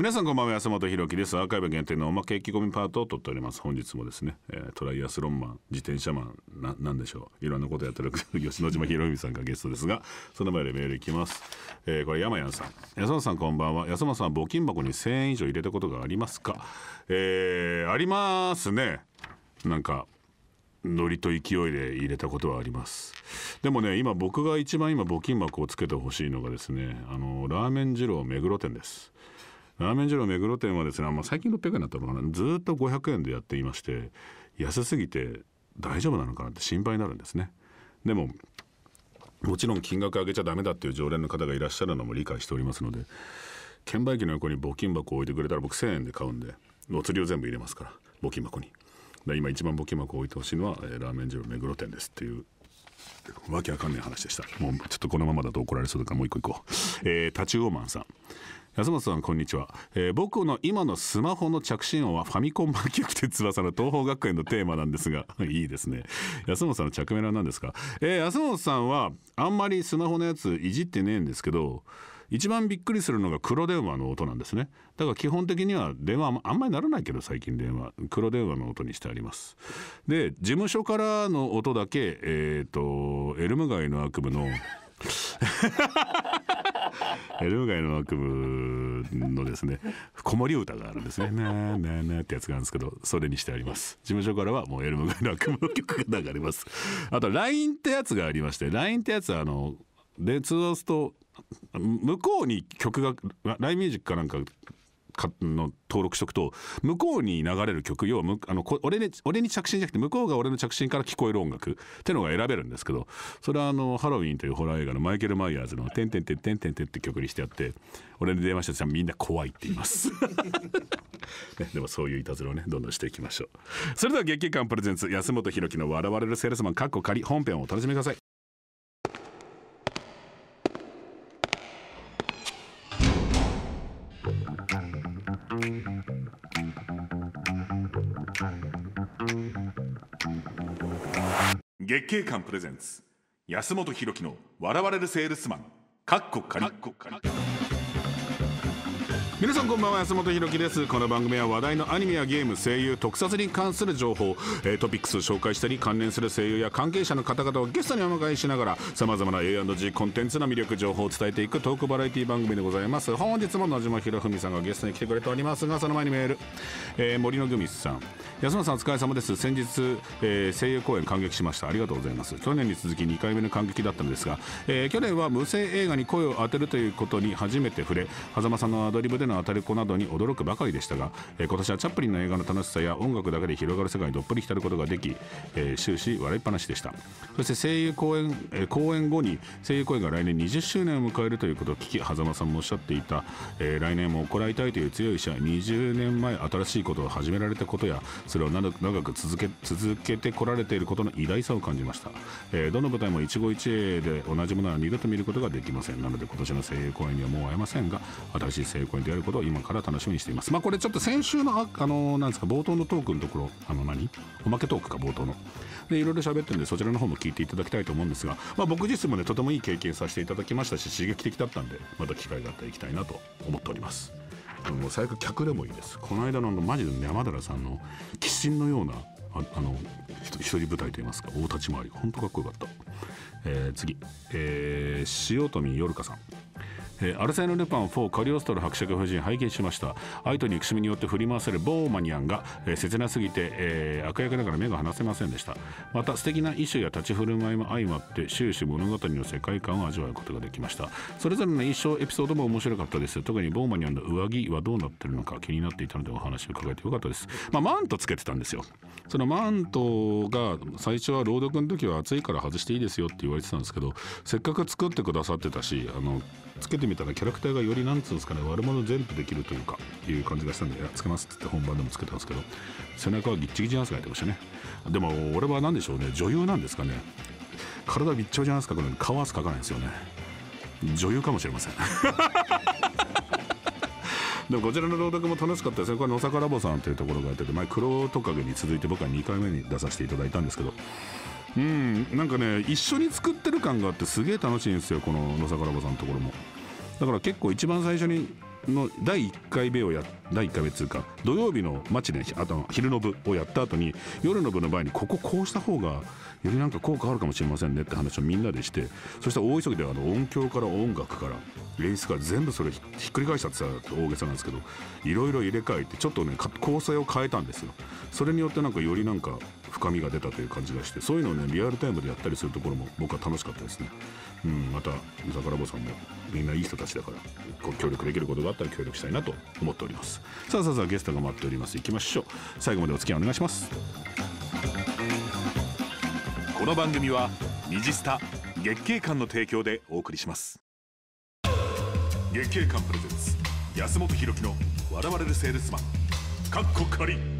皆さんこんばんは安本博樹ですアーカイブ限定のおまけ意気込みパートを撮っております本日もですね、えー、トライアスロンマン自転車マンななんでしょういろんなことやってる 吉野島博美さんがゲストですがその前でメールいきます、えー、これ山谷さん安本さんこんばんは安本さん募金箱に1000円以上入れたことがありますかえー、ありますねなんかノリと勢いで入れたことはありますでもね今僕が一番今募金箱をつけてほしいのがですねあのラーメン二郎目黒店ですラーメン二郎目黒店はですね、まあ、最近600円になったのかなずっと500円でやっていまして安すぎて大丈夫なのかなって心配になるんですね。でももちろん金額上げちゃダメだっていう常連の方がいらっしゃるのも理解しておりますので券売機の横に募金箱を置いてくれたら僕1,000円で買うんでお釣りを全部入れますから募金箱に。で今一番募金箱を置いてほしいのは、えー、ラーメン二郎目黒店ですっていうわけわかんない話でしたもうちょっとこのままだと怒られそうだからもう一個いこう、えー、タチウオマンさん安本さんこんにちは、えー、僕の今のスマホの着信音はファミコン魔曲手翼の東方学園のテーマなんですが いいですね安本さんの着メラなんですか、えー、安本さんはあんまりスマホのやついじってねえんですけど一番びっくりするのが黒電話の音なんですねだから基本的には電話あんまりならないけど最近電話黒電話の音にしてありますで事務所からの音だけえっ、ー、とエルム街の悪夢の エルム街の悪夢のですね子守歌があるんですね「なーなーなー」ってやつがあるんですけどそれにしてあります事務所からはもうエルム街の悪夢の曲が流れますあと LINE ってやつがありまして LINE ってやつはあので通話すと向こうに曲が LINE ミュージックかなんかかの登録しとくと向こうに流れる曲要はあのこ俺に俺に着信じゃなくて向こうが俺の着信から聞こえる音楽ってのが選べるんですけどそれはあのハロウィンというホラー映画のマイケル・マイヤーズの「てんてんてんてんてんてん」って曲にしてあって俺に電話したらみんな怖いって言います ね、でもそういういたずらをねどんどんしていきましょうそれでは月刊プレゼンツ安本博樹の「笑われるセールスマン」かっこ仮本編をお楽しみください月経館プレゼンツ安本博樹の笑われるセールスマンかっこかり皆さんこんばんは安本弘樹ですこの番組は話題のアニメやゲーム声優特撮に関する情報、えー、トピックスを紹介したり関連する声優や関係者の方々をゲストにお迎えしながらさまざまな A&G コンテンツの魅力情報を伝えていくトークバラエティ番組でございます本日も野島博文さんがゲストに来てくれておりますがその前にメール、えー、森のグミスさん安本さんお疲れ様です先日、えー、声優公演感激しましたありがとうございます去年に続き2回目の感激だったのですが、えー、去年は無声映画に声を当てるということに初めて触れ狭間さんのアドリブでの当たり子などに驚くばかりでしたが、えー、今年はチャップリンの映画の楽しさや音楽だけで広がる世界にどっぷり浸ることができ、えー、終始笑いっぱなしでしたそして声優公演、えー、公演後に声優公演が来年20周年を迎えるということを聞き狭間さんもおっしゃっていた、えー、来年も行いたいという強い意志は20年前新しいことを始められたことやそれを長く続け続けてこられていることの偉大さを感じました、えー、どの舞台も一期一会で同じものは二度と見ることができませんなので今年の声優公演にはもう会えませんが新しい声優公演であるることを今から楽しみにしています。まあ、これちょっと先週の、あ、あのー、なんですか、冒頭のトークのところ、あの何、おまけトークか、冒頭の。で、いろいろ喋ってるんで、そちらの方も聞いていただきたいと思うんですが、まあ、僕自身もね、とてもいい経験させていただきましたし、刺激的だったんで、また機会があったら行きたいなと思っております。もう最悪客でもいいです。この間のマジで山寺さんの鬼神のようなああの一人舞台といいますか大立ち回り本当かっこよかった、えー、次、えー、塩富よるかさんえー、アルセーヌ・ルパン4カリオストロ伯爵夫人拝見しました愛と憎しみによって振り回されるボーマニアンが、えー、切なすぎて、えー、悪役だから目が離せませんでしたまた素敵な衣装や立ち振る舞いも相まって終始物語の世界観を味わうことができましたそれぞれの衣装エピソードも面白かったです特にボーマニアンの上着はどうなってるのか気になっていたのでお話を伺えてよかったですまあマントつけてたんですよそのマントが最初は朗読の時は暑いから外していいですよって言われてたんですけどせっかく作ってくださってたしあのつけてみたらキャラクターがよりなんつうんですかね悪者全部できるというかいう感じがしたんでつけますっ言って本番でもつけたんですけど背中はギッチギチなんですかやってましたねでも俺は何でしょうね女優なんですかね体びっちょじゃないですかこの顔はすかかないですよね女優かもしれません でもこちらの朗読も楽しかったですこれ野坂ラボさんというところがやってて、前黒トカゲに続いて僕は2回目に出させていただいたんですけど、うん、なんかね、一緒に作ってる感があってすげえ楽しいんですよ、この野坂ラボさんのところも。だから結構一番最初にの第1回目をや第1回目通過土曜日の街であと昼の部をやった後に夜の部の場合にこここうした方がよりなんか効果あるかもしれませんねって話をみんなでしてそしたら大急ぎであの音響から音楽から演出から全部それひっくり返したって大げさなんですけどいろいろ入れ替えてちょっとね構成を変えたんですよ。それによってなんかよりなんか深みが出たという感じがしてそういうのをねリアルタイムでやったりするところも僕は楽しかったですね、うん、また桜坊さんもみんないい人たちだからご協力できることがあったら協力したいなと思っておりますさあさあさあゲストが待っておりますいきましょう最後までお付き合いお願いしますこの番組は二次スタ月桂館の提供でお送りします月桂館プレゼンツ安本博樹の「笑われるセールスマン」かっこかり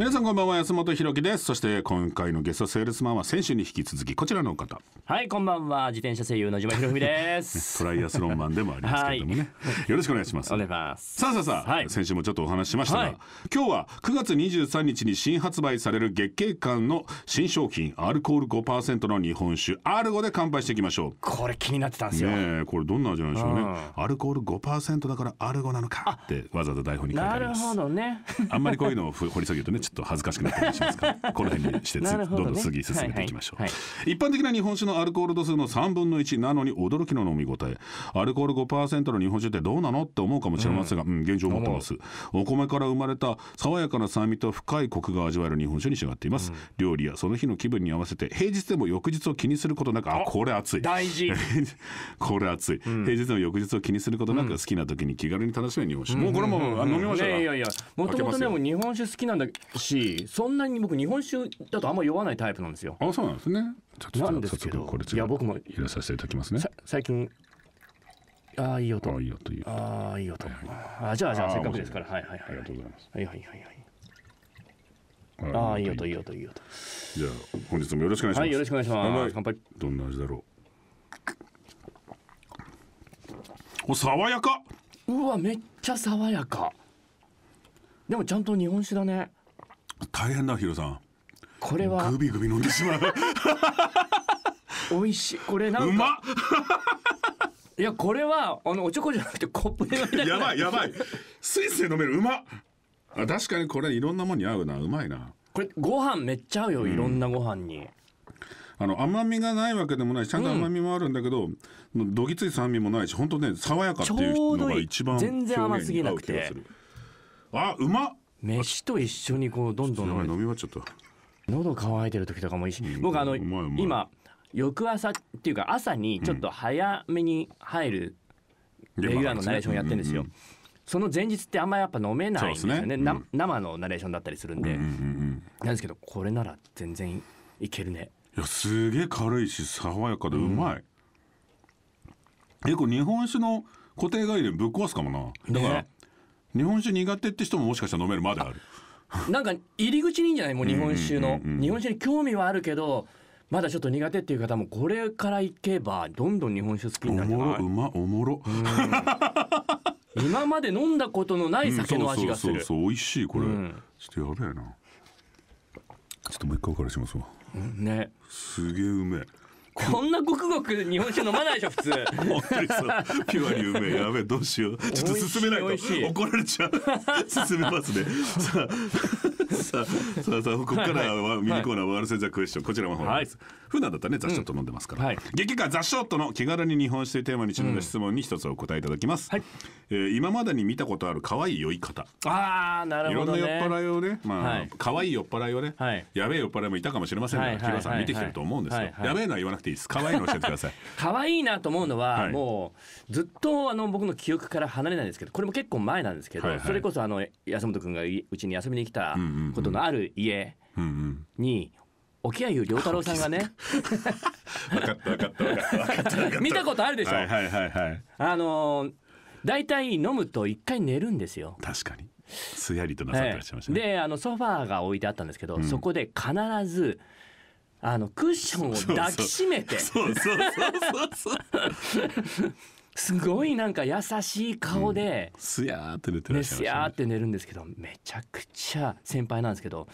皆さんこんばんは安本博樹ですそして今回のゲストセールスマンは先週に引き続きこちらの方はいこんばんは自転車声優の島博文です トライアスロンマンでもありますけれどもね、はい、よろしくお願いしますお願いしますさあさあさあ、はい、先週もちょっとお話ししましたが、はい、今日は9月23日に新発売される月経館の新商品アルコール5%の日本酒アルゴで乾杯していきましょうこれ気になってたんですよねこれどんな味なんでしょうねアルコール5%だからアルゴなのかってわざわざ台本に書いてありますなるほどね あんまりこういうのを掘り下げるとねょっと恥ずかしくなったりしますから この辺にしてど,、ね、どんどん次進めていきましょう、はいはい一般的な日本酒のアルコール度数の3分の1なのに驚きの飲み応えアルコール5%の日本酒ってどうなのって思うかもしれませんが、うん、うん、現状持ってますお米から生まれた爽やかな酸味と深いコクが味わえる日本酒に仕上がっています、うん、料理やその日の気分に合わせて平日でも翌日を気にすることなくあこれ熱い大事 これ熱い、うん、平日も翌日を気にすることなく好きな時に気軽に楽しめる日本酒、もうこれも飲みましょういやいやいやもともとでも日本酒好きなんだしそんなに僕日本酒だとあんま酔わないタイプなんですよあそうなんですねちょっとなんですけどこれいや僕も入れさせていただきますね最近ああいい音ああいい音ああいい音、あじゃあじゃあせっかくですからはいはいはいありがとうございますはいはいはいはいああいい音いい音いい音じゃあ本日もよろしくお願いしますはいよろしくお願いします乾杯どんな味だろうお爽やかうわめっちゃ爽やかでもちゃんと日本酒だね大変だヒロさんこれはグビグビ飲んでしまう 美味しいこれなんかうまっいやこれはあのおちょこじゃなくてコップで飲みたいやばいやばいスイスで飲めるうまあ確かにこれいろんなもんに合うなうまいなこれご飯めっちゃ合うよ、いろんなご飯にあの甘みがないわけでもないちゃんと甘みもあるんだけど、どぎつい酸味もないし本当ね爽やかっていうのが一番全然甘すぎなくてあうまっ飯と一緒にこうどんどん飲み終わっちゃった喉乾いてる時とかもいいし、うん、僕あの今翌朝っていうか朝にちょっと早めに入るレギュラーのナレーションやってるんですよ、うんうん、その前日ってあんまやっぱ飲めないんですよね、ね、生のナレーションだったりするんで、うんうんうん、なんですけどこれなら全然いけるねいやすげえ軽いし爽やかでうまい、結構日本酒の固定概念ぶっ壊すかもなだから、ね日本酒苦手って人ももしかしたら飲めるまであるなんか入り口にいいんじゃないもう日本酒の、うんうん、日本酒に興味はあるけどまだちょっと苦手っていう方もこれからいけばどんどん日本酒好きになるじゃないおもろうまおもろ今まで飲んだことのない酒の味がする、うん、そうそうそう美味しいこれ、うん、ちょっとやべえなちょっともう一回おからしますわ、ねすげえうめえこんなごくごく日本酒飲まないでしょ普通 ピュアにうめやべえどうしよう ちょっと進めないと怒られちゃう 進めますねさあさあさあここからはミニコーナーワールセンザクエスチョンこちらもほです、はい、普段だったらね雑誌ョッ飲んでますから、うんはい、劇化雑誌ョッの気軽に日本酒というテーマにちなんだ質問に一つお答えいただきます、うんはい、えー、今までに見たことある可愛い酔い方ああなるほど、ね、いろんな酔っ払いをねまあ、はい、可愛い酔っ払いをね、やべえ酔っ払いもいたかもしれませんが、はい、さん見てきてると思うんですよ、やべえのは言わなくてていいです可愛いの教えてください 可愛いなと思うのは、はい、もうずっとあの僕の記憶から離れないんですけどこれも結構前なんですけど、はいはい、それこそあの安本君がうちに遊びに来たことのある家に沖合良太郎さんがね 分かった分かった分かったかった見たことあるでしょ、はいはいはいはい、あの大体飲むと一回寝るんですよ確かにすやりとなさってらっしゃいました、ねえー、であのソファーが置いてあったんですけど、うん、そこで必ずあのクッションを抱きしめてそうそうそうそうすごいなんか優しい顔で、うん、すやーって寝てらっしゃる、すやーって寝るんですけどめちゃくちゃ先輩なんですけど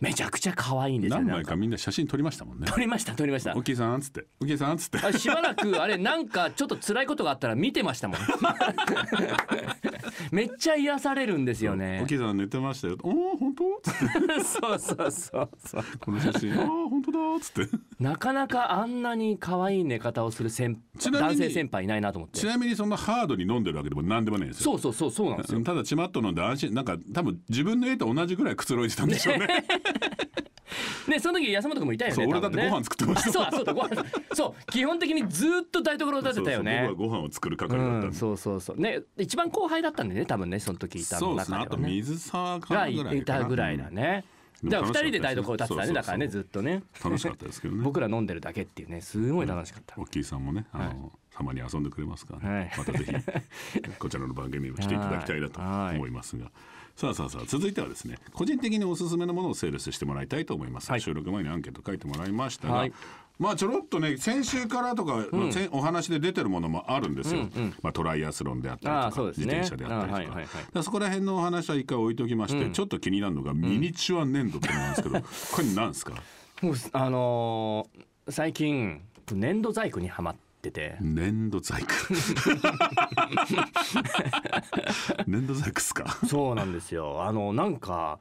めちゃくちゃ可愛いんですよ何枚かみんな写真撮りましたもんね撮りました撮りましたおきさんっつっておきさんっつってあしばらくあれなんかちょっと辛いことがあったら見てましたもん めっちゃ癒されるんですよねおきさん寝てましたよおお本当 そうそうそうそうこの写真ああ本当だっつってなかなかあんなに可愛い寝方をする先男性先輩いないなと思ってちなみにそんなハードに飲んでるわけでも何でもないですよそうそうそうそうなんですよただちまっと飲んで安心なんか多分自分の家と同じぐらいくつろいでたんでしょうね ね、その時安本君もいたよね。俺だってご飯作ってました。そう、そうだ、ご飯。そう、基本的にずっと台所を立てたよね。僕はご飯を作る係だった。そうそうそう、ね、一番後輩だったんでね、多分ね、その時いたの中で、ね。あと水沢がいたぐらいだね。じゃら2人で台所を立ってたねだからねずっとね楽しかったですけどね 僕ら飲んでるだけっていうねすごい楽しかった、おっきいさんもねあの、たまに遊んでくれますから、ねまたぜひこちらの番組にも来ていただきたいなと 思いますが、さあさあさあ続いてはですね個人的におすすめのものをセールスしてもらいたいと思います、はい、収録前にアンケート書いてもらいましたが、はい、まあちょろっとね先週からとか、うん、お話で出てるものもあるんですよ、うんうん、まあ、トライアスロンであったりとか、ね、自転車であったりとかはいはいはい、そこら辺のお話は一回置いときまして、うん、ちょっと気になるのがミニチュア粘土ってのなんですけど、うん、これ何ですかあのー、最近粘土細工にはまってってて粘土細工 粘土細工っすかそうなんですよあのなんか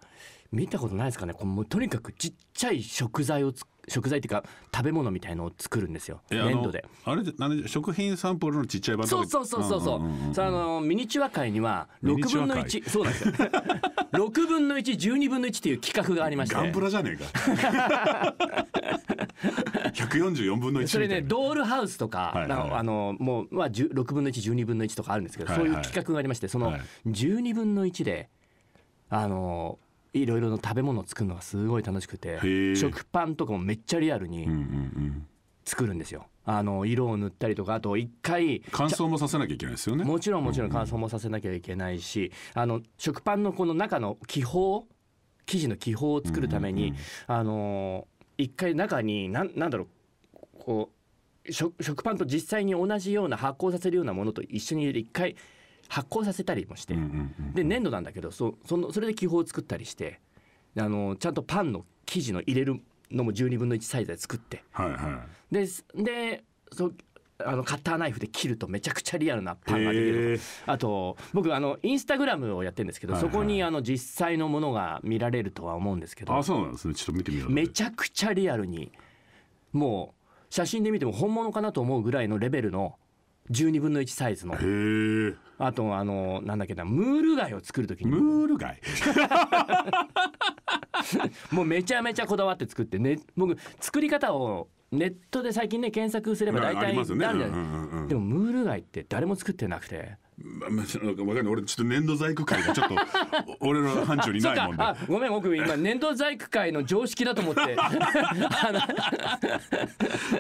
見たことないですかねこうとにかくちっちゃい食材を食材っていうか食べ物みたいのを作るんですよ粘土であれあれ食品サンプルのちっちゃいバそうそうそうそうそう,、うんうんうん、そのミニチュア界には6分の1そうなんですよ6 分の112分の1っていう企画がありましてガンプラじゃねえか144 分の1それねドールハウスとか、はいはい、あのもう、まあ、6分の112分の1とかあるんですけど、はいはい、そういう企画がありましてその12分の1であのいろいろの食べ物を作るのがすごい楽しくて食パンとかもめっちゃリアルに作るんですよ。あの色を塗ったりとかあと一回乾燥もさせなきゃいけないですよねもちろんもちろん乾燥もさせなきゃいけないし、あの食パンのこの中の気泡生地の気泡を作るために、あの一回中に何だろうこう食食パンと実際に同じような発酵させるようなものと一緒に一回発酵させたりもして、で粘土なんだけどそそのそれで気泡を作ったりしてあのちゃんとパンの生地の入れるのも12分の1サイズで作って、はいはい、ででそあのカッターナイフで切るとめちゃくちゃリアルなパンができるあと僕あのインスタグラムをやってるんですけど、はいはい、そこにあの実際のものが見られるとは思うんですけどあそうなんですねちょっと見てみようめちゃくちゃリアルにもう写真で見ても本物かなと思うぐらいのレベルの12分の1サイズのあとあのなんだっけなムール貝を作る時にムール貝 もうめちゃめちゃこだわって作って、ね、僕作り方をネットで最近ね検索すれば大体あるじゃないでもムール貝って誰も作ってなくて。まあ、かわかんない俺ちょっと粘土細工界がちょっと 俺の範疇にないもんでごめん奥今粘土細工界の常識だと思って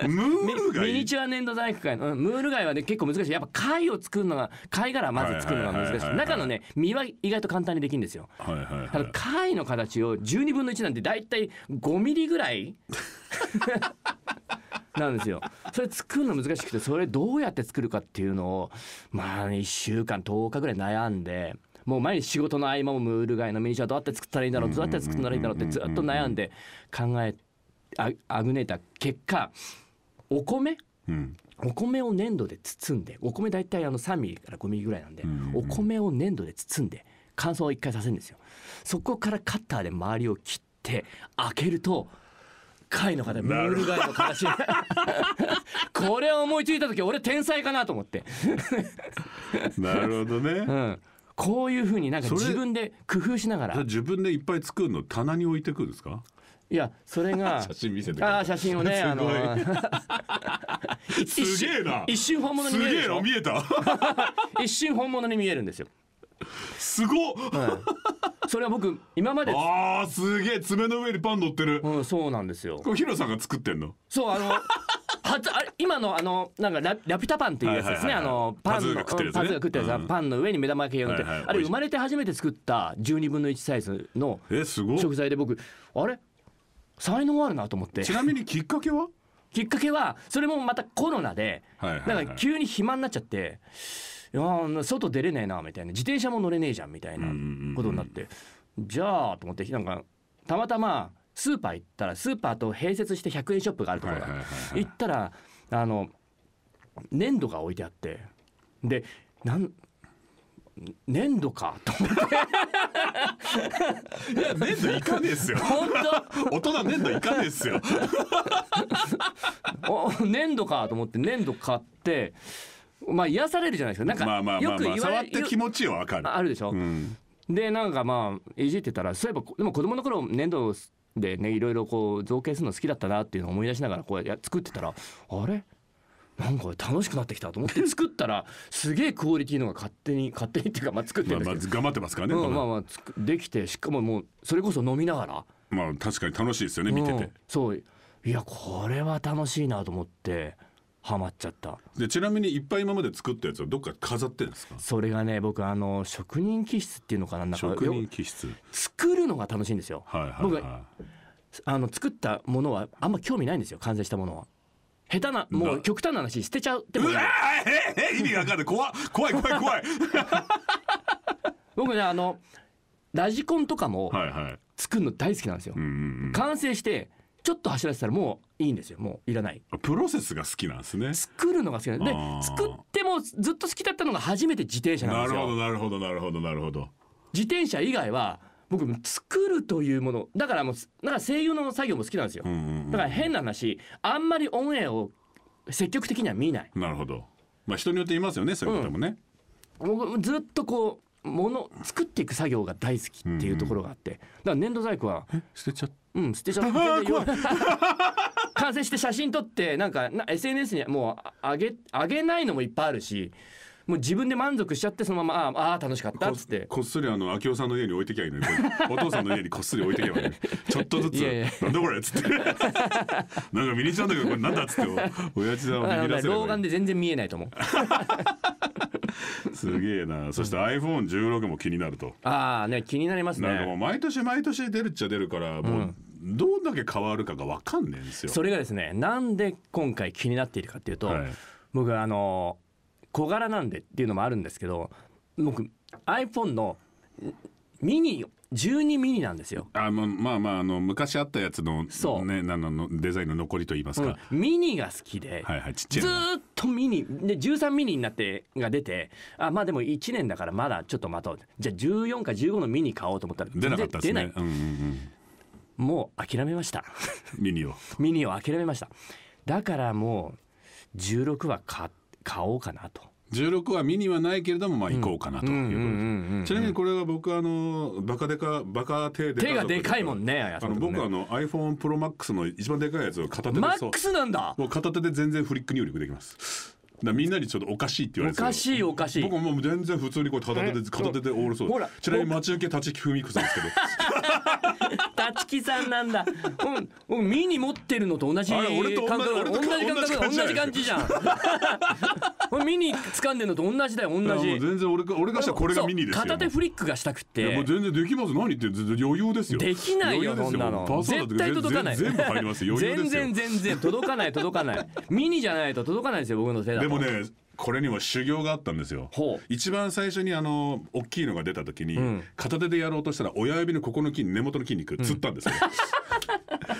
ムール貝ミニチュア粘土細工界の、うん、ムール貝はね結構難しいやっぱ貝を作るのが貝殻まず作るのが難しい中のね身は意外と簡単にできるんですよ、はいはいはい、貝の形を12分の1なんて大体5ミリぐらい なんですよ。それ作るの難しくて、それどうやって作るかっていうのを、まあ、1週間、10日ぐらい悩んで、もう毎日仕事の合間もムール貝のミニチュアどうやって作ったらいいんだろう、どうやって作ったらいいんだろうってずっと悩んで考え、ああぐねた結果、お米、うん、お米を粘土で包んで、お米大体あの3ミリから5ミリぐらいなんで、お米を粘土で包んで、乾燥を1回させるんですよ。そこからカッターで周りを切って、開けると、かいの方ムール貝の形 これを思いついた時俺天才かなと思ってなるほどね、うん、こういうふうになんか自分で工夫しながら自分でいっぱい作るの棚に置いてくんですかいやそれが 写真見せてあ写真をねあの すげえな一瞬本物に見えるすげえな見えた一瞬本物に見えるんですよすごっ、はい、それは僕今までああすげえ爪の上にパン乗ってる、うん、そうなんですよこれヒロさんが作ってんのそうあのはつあ今のあのなんかララピュタパンっていうやつですね、はいはいはい、あのパンのパズが食ってるやつ、うん、パンの上に目玉焼きが乗って、はいはい、あれ生まれて初めて作った12分の1サイズの食材で僕あれ才能あるなと思ってちなみにきっかけは きっかけはそれもまたコロナで、はいはいはい、なんか急に暇になっちゃって。外出れねえなみたいな自転車も乗れねえじゃんみたいなことになって、じゃあと思ってなんかたまたまスーパー行ったらスーパーと併設して100円ショップがあるところが、行ったらあの粘土が置いてあってでなん粘土かと思っていや粘土いかねえですよ本当大人粘土いかねえですよ お粘土かと思って粘土買ってまあ癒されるじゃないですかなんか、まあまあまあ、まあ、触って気持ちはわかるあるでしょ、うん、でなんかまあいじってたらそういえばでも子供の頃粘土でねいろいろこう造形するの好きだったなっていうのを思い出しながらこうや作ってたらあれなんか楽しくなってきたと思って 作ったらすげえクオリティのが勝手に勝手にっていうかまあ作ってるんですけど、まあ、頑張ってますからね、うん、まあまあできてしかももうそれこそ飲みながらまあ確かに楽しいですよね見てて、うん、そういやこれは楽しいなと思って。はまっちゃったでちなみにいっぱい今まで作ったやつはどっか飾ってんですかそれがね僕あの職人気質っていうのかななんか職人気質作るのが楽しいんですよ、はいはい、はい、僕あの作ったものはあんま興味ないんですよ完成したものは下手なもう極端な話捨てちゃうってもうわええ意味わかんない怖怖い怖い怖い 僕ねあのラジコンとかも作るの大好きなんですよ、はいはい、完成してちょっと走らせたらもういいんですよもういらないプロセスが好きなんですね作るのが好きなんで作ってもずっと好きだったのが初めて自転車なんですよなるほどなるほどなるほどなるほど自転車以外は僕作るというものだからもうだから声優の作業も好きなんですよ、だから変な話あんまりオンエアを積極的には見ないなるほどまあ人によって言いますよねそういう方もね、うん、僕ずっとこうもの作っていく作業が大好きっていうところがあって、だから粘土細工はえ捨てちゃったうん捨てちゃった 完成して写真撮ってなんかな SNS にもう上げあげないのもいっぱいあるしもう自分で満足しちゃってそのままああ楽しかったっつってこっそりあの明夫さんの家に置いてきゃいいのにお父さんの家にこっそり置いてきゃいいのにちょっとずつ「いやいやなんだこれ」っつって なんかミニチュちゃんだけどこれなんだっつって親父さんをビビらせる、老眼で全然見えないと思う すげえなそして iPhone16 も気になるとああね気になりますねなんかもう毎年毎年出るっちゃ出るからもう、どんだけ変わるかが分かんないんですよそれがですねなんで今回気になっているかっていうと、はい、僕あの小柄なんでっていうのもあるんですけど僕 iPhone のミニ12ミリなんですよ。あままあまああの昔あったやつの,、ね、なののデザインの残りといいますか、うん、ミニが好きで、はいはい、ちっちゃいずっとミニで13ミニになってが出てあまあでも1年だからまだちょっと待とうじゃあ14か15のミニ買おうと思ったら出なかったですね。うんうんうん、もう諦めましたミニを ミニを諦めましただからもう16は買買おうかなと。16は見にはないけれども、まあ行こうかなというちなみにこれは僕あの、バカでか、バカ手で手がでかいもんね、あの、ね、僕あの iPhone Pro Max の一番でかいやつを片手で。マックスなんだもう片手で全然フリック入力できます。だみんなにちょっとおかしいって言われておかしいおかしい僕もう全然普通にこう片手で片手でオールそうほらちなみに待ち受け立木文子さんですけど立木さんなんだうんミニ持ってるのと同じ感覚同じ感覚同じ感じじゃんれミニ掴んでんのと同じだよ同じ全然俺か俺がしたらこれがミニですよ片手フリックがしたくていやもう全然できます何言って全然余裕ですよできないよ余そんなの絶対届かない全部入りますよ余裕全ですよ 然全然届かない届かないミニ じゃないと届かないですよ僕の手だとでもねこれにも修行があったんですよ一番最初にあの大きいのが出た時に、うん、片手でやろうとしたら親指のここの筋根元の筋肉つったんですよ、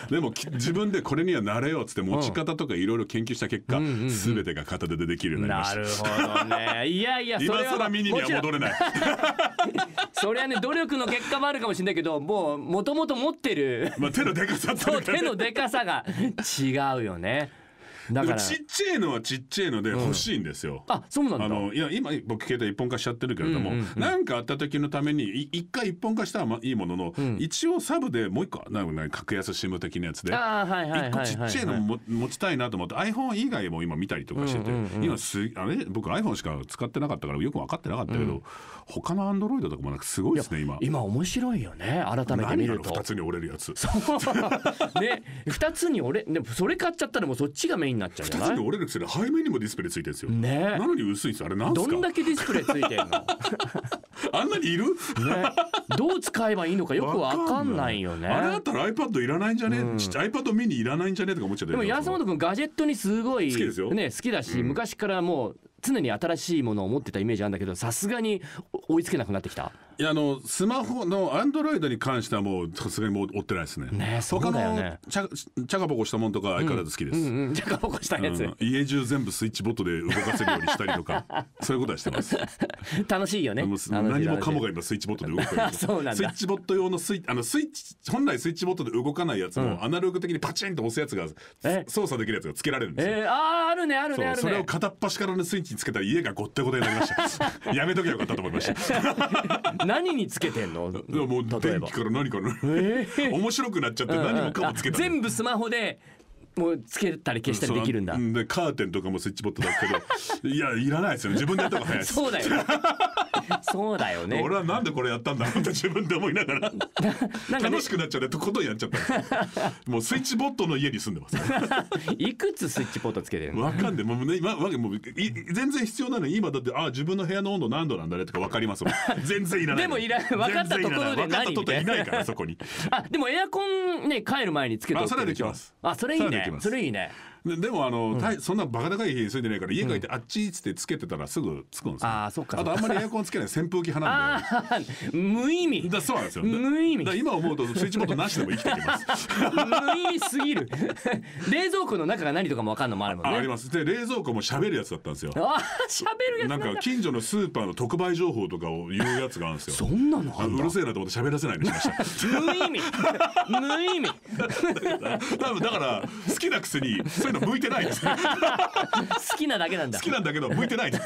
うん、でも自分でこれにはなれよっつって持ち方とかいろいろ研究した結果、うん、てが片手でできるようになりましたなるほどねいやいや 今更ミニには戻れない それはね努力の結果もあるかもしれないけどもうもともと持ってる、まあ、手のでかさ、ね、手のでかさが違うよねだからちっちゃいのはちっちゃいので欲しいんですよ、うん、あそうなんだあのいや今僕携帯一本化しちゃってるけれども、うんうんうん、なんかあった時のために一回一本化したらいいものの、うん、一応サブでもう一個なんか格安シム的なやつで一、はいはい、個ちっちゃいのも持ちたいなと思って iPhone 以外も今見たりとかしてて、うんうんうん、今すあれ僕 iPhone しか使ってなかったからよく分かってなかったけど、うん、他の Android とかもなんかすごいですね今今面白いよね改めて見ると2つに折れるやつそうね2つに折れでもそれ買っちゃったらもうそっちがメインになっちゃうじゃない2つに折れるくせに背面にもディスプレイついてるんですよ、ね、なのに薄いんですあれなんどんだけディスプレイついてんの あんなにいる、ね、どう使えばいいのかよくわかんないよねあれだったら iPad いらないんじゃね、うん、iPad 見にいらないんじゃねとか思っちゃってでも安本君ガジェットにすごい好きですよ、ね、好きだし、うん、昔からもう常に新しいものを持ってたイメージあるんだけどさすがに追いつけなくなってきたいや、あの、スマホのアンドロイドに関してはもう、さすがにもう追ってないですね。ねだの、ね、ちゃ、ちゃかぼこしたもんとか相変わらず好きです。ちゃかぼこしたやつ、うん、家中全部スイッチボットで動かせるようにしたりとか、そういうことはしてます。楽しいよね。も何もかもが今スイッチボットで動くそうなんスイッチボット用のスイあの、スイッチ、本来スイッチボットで動かないやつも、アナログ的にパチンと押すやつが、操作できるやつがつけられるんですよ。えー、ああ、あるね、あるね、あね。それを片っ端からのスイッチにつけたら家がごってごてになりました。やめとけよかったと思いました。何につけてんの いやもう電気から何から、えー、面白くなっちゃって何もかもつけて、うん全部スマホでもうつけたり消したりできるんだ、うん、でカーテンとかもスイッチボットだけど いやいらないですよね自分でやった方が早いそうだよ そうだよね俺はなんでこれやったんだろうって自分で思いながら なね、楽しくなっちゃうねとことんやっちゃったもうスイッチボットの家に住んでます いくつスイッチボットつけてるのわかんないもうね今わけもう全然必要なの今だってあ自分の部屋の温度何度なんだねとかわかりますもん全然いらないでもいら分かったところで何みたいないからそこにあでもエアコンね帰る前につけてあそれできますあそれいいねそれいいねでもあの、うん、そんなバカ高い日急いでないから家帰って、あっちっつってつけてたらすぐつくんですああそっかあとあんまりエアコンつけない扇風機派なんで 無意味だそうなんですよ無意味今思うとスイッチボードなしでも生きてきます 無意味すぎる 冷蔵庫の中が何とかも分かんのもあるもんねありますで冷蔵庫も喋るやつだったんですよあ喋るやつなんか近所のスーパーの特売情報とかを言うやつがあるんですよそんなのうるせえなと思って喋らせないでしました無意味無意味多分だから好きなくせにういうの向いてないです好きなだけなんだ好きなんだけど向いてない じ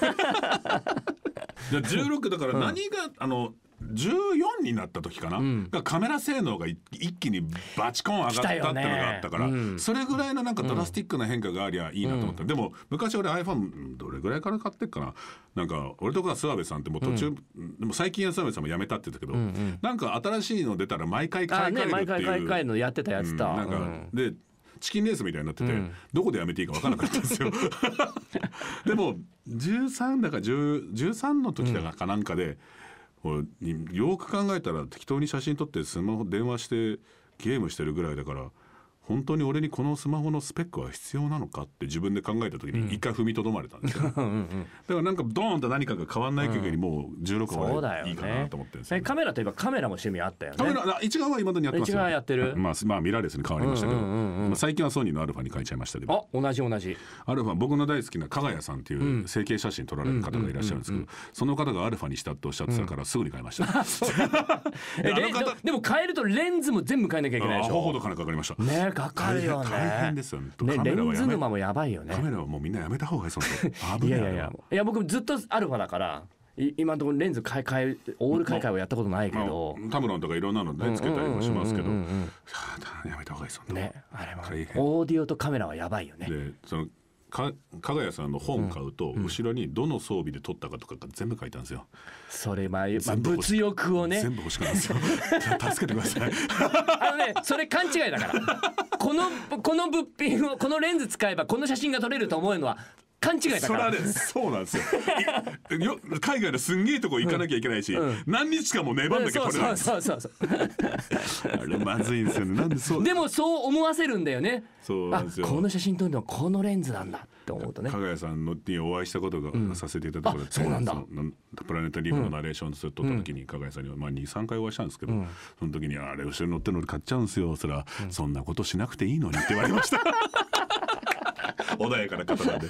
ゃ十六だから何が、うん、あの十四になった時かな、うん、カメラ性能が一気にバチコン上がったってのがあったから、ねうん、それぐらいのなんかドラスティックな変化がありゃいいなと思った、うん、でも昔俺 iPhone どれぐらいから買ってっかななんか俺とか諏訪部さんってもう途中、でも最近は諏訪部さんもやめたって言ったけど、うんうん、なんか新しいの出たら毎回買い替えるっていう、ね、毎回買い替えるのやってたやってた、なんか、でチキンレースみたいになってて、うん、どこでやめていいか分からなかったんですよ でも13だか13の時だかなんかで、うん、よく考えたら適当に写真撮ってスマホ電話してゲームしてるぐらいだから本当に俺にこのスマホのスペックは必要なのかって自分で考えた時に一回踏みとどまれたんですよ、うんだからなんかドーンと何かが変わんない限りもう16はいいかなと思ってるんですねね、カメラといえばカメラも趣味あったよねカメラ一眼はいまだにやってますよ、一眼やってる、まあ、まあミラーレスに変わりましたけど、うんうんうん最近はソニーのアルファに変えちゃいましたけどあ同じ同じアルファ僕の大好きな加賀谷さんっていう成形写真撮られる方がいらっしゃるんですけど、その方がアルファにしたっておっしゃってたからすぐに変えました、うん、でも変えるとレンズも全部変えなきゃいけないでしょほど金かかりましたねれかかるよね大変ですよねレンズ沼もやばいよねカメラはもうみんなやめた方がいいそのいやいやいやいや僕ずっとアルファだから今のところレンズ買い替えオール買い替えをやったことないけど、まあ、タムロンとかいろんなのねつけたりもしますけどやめた方がいいですよねあれもオーディオとカメラはやばいよねでそのか加賀谷さんの本買うと、後ろにどの装備で撮ったかとかが全部書いたんですよ。それまあ、まあ、物欲をね全部欲しくなるんですよ。助けてください。あのねそれ勘違いだから。このこの物品をこのレンズ使えばこの写真が撮れると思うのは勘違いだからそれはねそうなんですよよ海外ですんげえとこ行かなきゃいけないし、うんうん、何日かも粘んなきゃ取れない、そうそうそうそうあれまずいんですよねなんでそうでもそう思わせるんだよねそうなんですよこの写真撮るのはこのレンズなんだって思うとね加賀谷さんのにお会いしたことが、うん、させていただいことそうなんだプラネタリウムのナレーションをずっと撮った時に加賀谷さんに、まあ、23回お会いしたんですけど、その時に「あれ後ろに乗ってるの買っちゃうんですよ」そら、そんなことしなくていいのに」って言われました穏やかな方なんで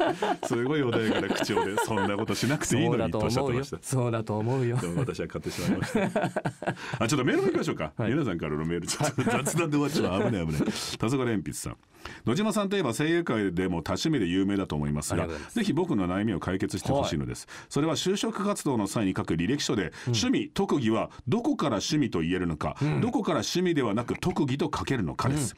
すごい穏やかな口調でそんなことしなくていいのにとおっしゃってましたそうだと思うよでも私は買ってしまいましたあちょっとメールもいきましょうか、はい、皆さんからのメールちょっと雑談で終わっちゃう危ない危ない黄昏鉛筆さん野島さんといえば声優界でも多趣味で有名だと思いますがぜひ僕の悩みを解決してほしいのです、はい、それは就職活動の際に書く履歴書で、うん、趣味特技はどこから趣味と言えるのか、うん、どこから趣味ではなく特技と書けるのかです、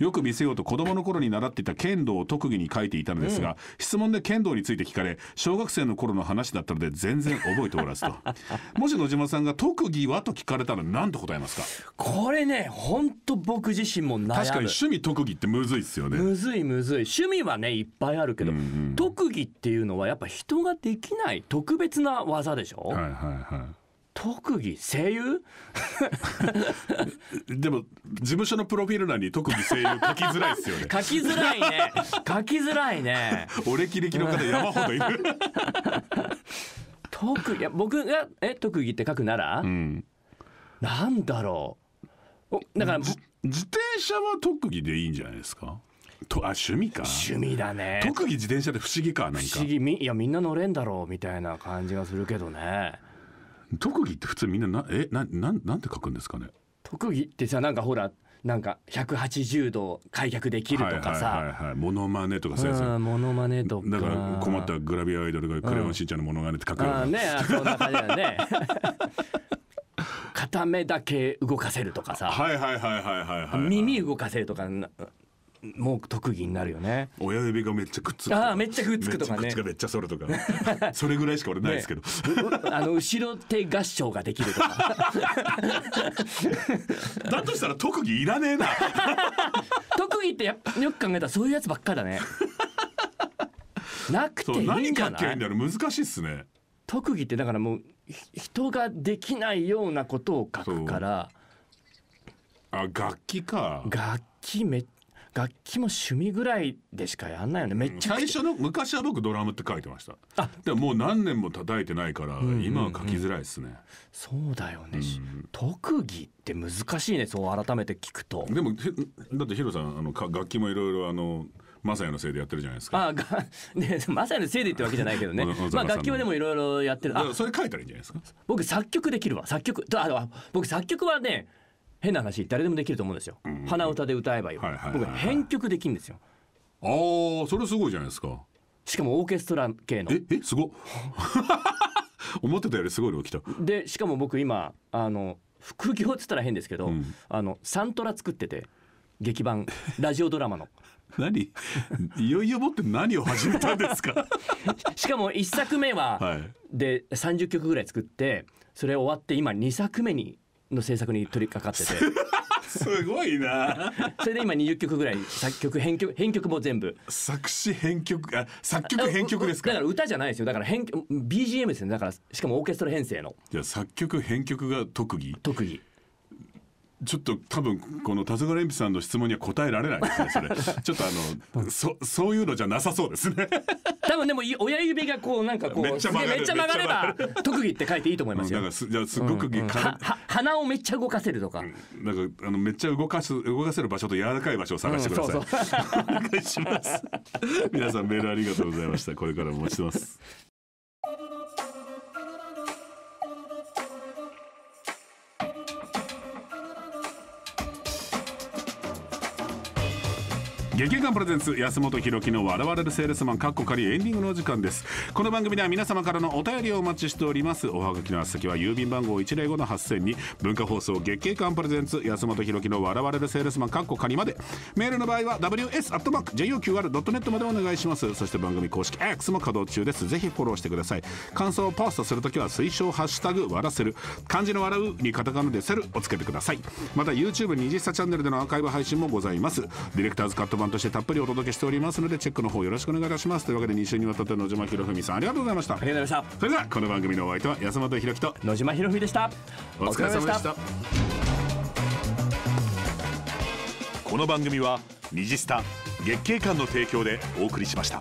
うん、よく見せようと子供の頃に習っていた剣道を特技に書いていたのですが、質問で剣道について聞かれ小学生の頃の話だったので全然覚えておらずと もし野島さんが特技はと聞かれたら何と答えますかこれね本当僕自身も確かに趣味特技ってむずいですよねむずいむずい趣味はねいっぱいあるけど、うんうん、特技っていうのはやっぱ人ができない特別な技でしょはいはいはい特技声優 でも事務所のプロフィール欄に特技声優書きづらいですよね書きづらいね書きづらいね 俺の方山ほどいる 特技僕がえ特技って書くなら、うん、なんだろうだから自転車は特技でいいんじゃないですかとあ趣味か趣味だね特技自転車で不思議か何か不思議みいやみんな乗れんだろうみたいな感じがするけどね特技って普通みんななえななんなんて書くんですかね特技ってさなんかほらなんか180度開脚できるとかさ、はいはいはい、はい、モノマネとかそういうやつモノマネとかだから困ったグラビアアイドルが「クレヨンしんちゃんのモノマネ」って書くよ、うん、ねそんな感じだね 片目だけ動かせるとかさ耳動かせるとかもう特技になるよね親指がめっちゃくっつくああめっちゃくっつくとかねめっちゃ反るとか、それぐらいしか俺ないですけど、ね、あの後ろ手合唱ができるとか だとしたら特技いらねえな特技ってよく考えたらそういうやつばっかだねなくていいんじゃない何かっけいいんだろう難しいっすね特技ってだからもう人ができないようなことを書くからあ楽器か楽器め楽器も趣味ぐらいでしかやんないよねめっちゃ最初の昔は僕ドラムって書いてましたあでももう何年も叩いてないから、今は書きづらいですねそうだよね、うん、特技って難しいねそう改めて聞くとでもだってヒロさんあの楽器もいろいろあのマサヤのせいでやってるじゃないですか。あが ねマサヤのせいでってわけじゃないけどね。まあ楽器はでもいろいろやってる。あそれ書いたらいいんじゃないですか。僕作曲できるわ作曲とあ僕作曲はね変な話誰でもできると思うんですよ。鼻歌で歌えばいい。僕編曲できるんですよ。ああそれすごいじゃないですか。しかもオーケストラ系の。ええすご。思ってたよりすごいのきた。でしかも僕今あの副業っつったら変ですけど、あのサントラ作ってて劇版ラジオドラマの。何いよいよもって何を始めたんですか しかも1作目はで30曲ぐらい作ってそれ終わって今2作目にの制作に取り掛かってて すごいなそれで今20曲ぐらい作曲編曲編曲も全部作詞編曲あ作曲編曲ですかだから歌じゃないですよだから編 BGM ですねだからしかもオーケストラ編成のじゃ作曲編曲が特技特技ちょっと多分この田昏鉛筆さんの質問には答えられないですねそれ ちょっとあのそそういうのじゃなさそうですね多分でも親指がこうなんかこうめっちゃ曲がれば特技って書いていいと思いますよ、うん、なんかすじゃすごく、うんうん、鼻をめっちゃ動かせるとか、うん、なんかあのめっちゃ動かす動かせる場所と柔らかい場所を探してください、うん、そうそう 皆さんメールありがとうございましたこれからもお待ちます劇館プレゼンツ安本ろ樹の笑われるセールスマンかっこ仮エンディングのお時間ですこの番組では皆様からのお便りをお待ちしておりますおはがきの先は郵便番号105の8000に文化放送月経館プレゼンツ安本ろ樹の笑われるセールスマンかっこ仮までメールの場合は ws.joqr.net までお願いしますそして番組公式 X も稼働中ですぜひフォローしてください感想をポストするときは推奨ハッシュタグ笑せる漢字の笑うにカタカナでセルをつけてくださいまた YouTube に実際チャンネルでのアーカイブ配信もございますディレクターズカット版版としてたっぷりお届けしておりますのでチェックの方よろしくお願いいたしますというわけで2週にわたって野島博文さんありがとうございましたありがとうございましたそれではこの番組のお相手は安本博樹と野島博文でしたお疲れ様でしたこの番組は「ニジスタ」月経館の提供でお送りしました。